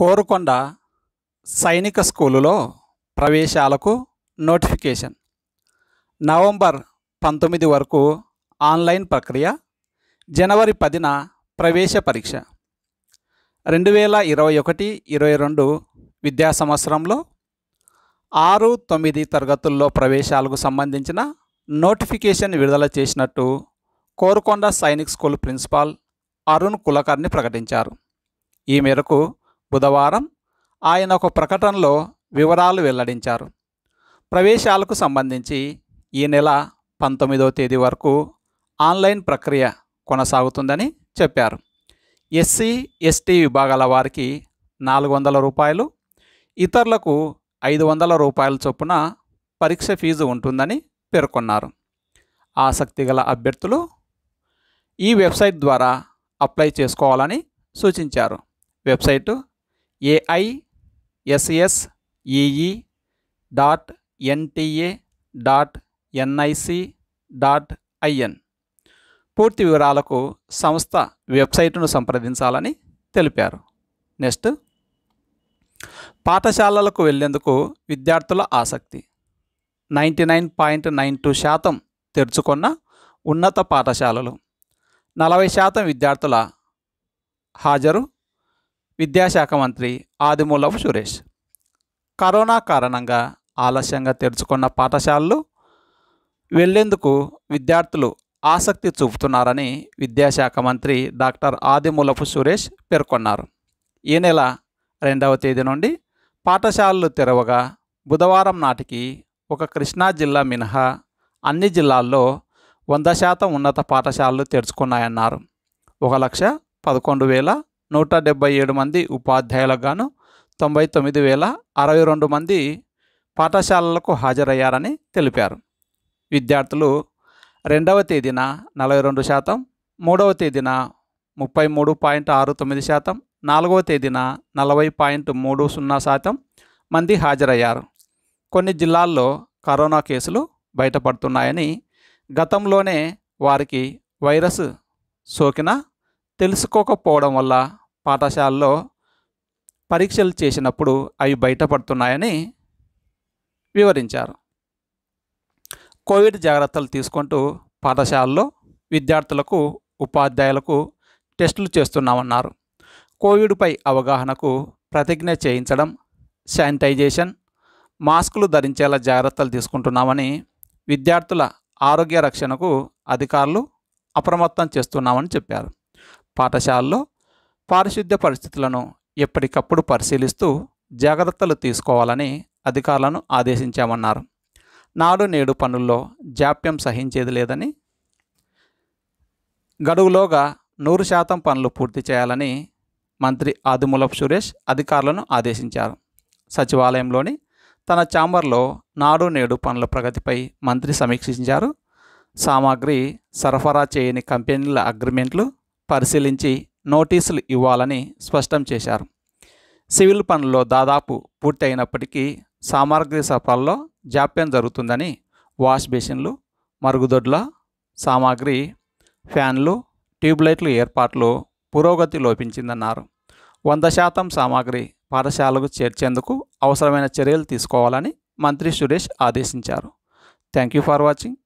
కోరుకొండ సైనిక స్కూలులో ప్రవేశాలకు notification November పంతొమ్మిది వరకు ఆన్లైన్ ప్రక్రియ జనవరి పదిన ప్రవేశ పరీక్ష రెండు వేల ఇరవై ఒకటి ఇరవై రెండు విద్యా సంవత్సరంలో ఆరు తొమ్మిది తరగతుల్లో ప్రవేశాలకు సంబంధించిన నోటిఫికేషన్ విడుదల చేసినట్టు కోరుకొండ సైనిక్ స్కూల్ ప్రిన్సిపాల్ అరుణ్ కులకర్ణి ప్రకటించారు ఈ మేరకు బుధవారం ఆయన ఒక ప్రకటనలో వివరాలు వెల్లడించారు ప్రవేశాలకు సంబంధించి ఈ నెల పంతొమ్మిదో తేదీ వరకు ఆన్లైన్ ప్రక్రియ కొనసాగుతుందని చెప్పారు ఎస్సీ ఎస్టీ విభాగాల వారికి నాలుగు వందల రూపాయలు ఇతరులకు ఐదు వందల రూపాయల చొప్పున పరీక్ష ఫీజు ఉంటుందని పేర్కొన్నారు ఆసక్తి గల అభ్యర్థులు ఈ వెబ్సైట్ ద్వారా అప్లై చేసుకోవాలని సూచించారు website AISSEE dot NTA dot NIC dot IN పూర్తి వివరాలకు సంస్థ వెబ్సైటును సంప్రదించాలని తెలిపారు నెక్స్ట్ పాఠశాలలకు వెళ్లేందుకు విద్యార్థుల ఆసక్తి ninety nine point nine two శాతం తెరుచుకున్న ఉన్నత పాఠశాలలు నలభై శాతం విద్యార్థుల హాజరు విద్యాశాఖ మంత్రి ఆదిమూలపు సురేష్ కరోనా కారణంగా ఆలస్యంగా తెరుచుకున్న పాఠశాలలు వెళ్లేందుకు విద్యార్థులు ఆసక్తి చూపుతున్నారని విద్యాశాఖ మంత్రి డాక్టర్ ఆదిమూలపు సురేష్ పేర్కొన్నారు ఈ నెల రెండవ తేదీ నుండి పాఠశాలలు తెరవగా బుధవారం నాటికి ఒక కృష్ణా జిల్లా మినహా అన్ని జిల్లాల్లో వంద శాతం ఉన్నత పాఠశాలలు తెరుచుకున్నాయన్నారు ఒక లక్ష పదకొండు వేల నూట డెబ్బై ఏడు మంది ఉపాధ్యాయులకు గాను తొంభై తొమ్మిది వేల అరవై రెండు మంది పాఠశాలలకు హాజరయ్యారని తెలిపారు విద్యార్థులు రెండవ తేదీన నలభై రెండు శాతం మూడవ తేదీన ముప్పై మూడు పాయింట్ ఆరు తొమ్మిది శాతం నాలుగవ తేదీన నలభై పాయింట్ మూడు సున్నా శాతం మంది హాజరయ్యారు కొన్ని జిల్లాల్లో కరోనా కేసులు బయటపడుతున్నాయని గతంలోనే వారికి వైరస్ సోకినా తెలుసుకోకపోవడం వల్ల పాఠశాలలో పరీక్షలు చేసినప్పుడు అవి బయటపడుతున్నాయని వివరించారు కోవిడ్ జాగ్రత్తలు తీసుకుంటూ పాఠశాలలో విద్యార్థులకు ఉపాధ్యాయులకు టెస్టులు చేస్తున్నామన్నారు కోవిడ్పై అవగాహనకు ప్రతిజ్ఞ చేయించడం శానిటైజేషన్ మాస్కులు ధరించేలా జాగ్రత్తలు తీసుకుంటున్నామని విద్యార్థుల ఆరోగ్య రక్షణకు అధికారులు అప్రమత్తం చేస్తున్నామని చెప్పారు పాఠశాలలో పారిశుద్ధ్య పరిస్థితులను ఎప్పటికప్పుడు పరిశీలిస్తూ జాగ్రత్తలు తీసుకోవాలని అధికారులను ఆదేశించామన్నారు నాడు నేడు పనుల్లో జాప్యం సహించేది లేదని గడువులోగా నూరు శాతం పనులు పూర్తి చేయాలని మంత్రి ఆదిమూలపు సురేష్ అధికారులను ఆదేశించారు సచివాలయంలోని తన ఛాంబర్లో నాడు నేడు పనుల ప్రగతిపై మంత్రి సమీక్షించారు సామాగ్రి సరఫరా చేయని కంపెనీల అగ్రిమెంట్లు పరిశీలించి నోటీసులు ఇవ్వాలని స్పష్టం చేశారు సివిల్ పనుల్లో దాదాపు పూర్తి అయినప్పటికీ సామాగ్రి సరఫరాల్లో జాప్యం జరుగుతుందని వాష్ బేసిన్లు మరుగుదొడ్ల సామాగ్రి ఫ్యాన్లు ట్యూబ్లైట్లు ఏర్పాట్లు పురోగతి లోపించిందన్నారు వంద శాతం సామాగ్రి పాఠశాలకు చేర్చేందుకు అవసరమైన చర్యలు తీసుకోవాలని మంత్రి సురేష్ ఆదేశించారు థ్యాంక్ యూ ఫర్ వాచింగ్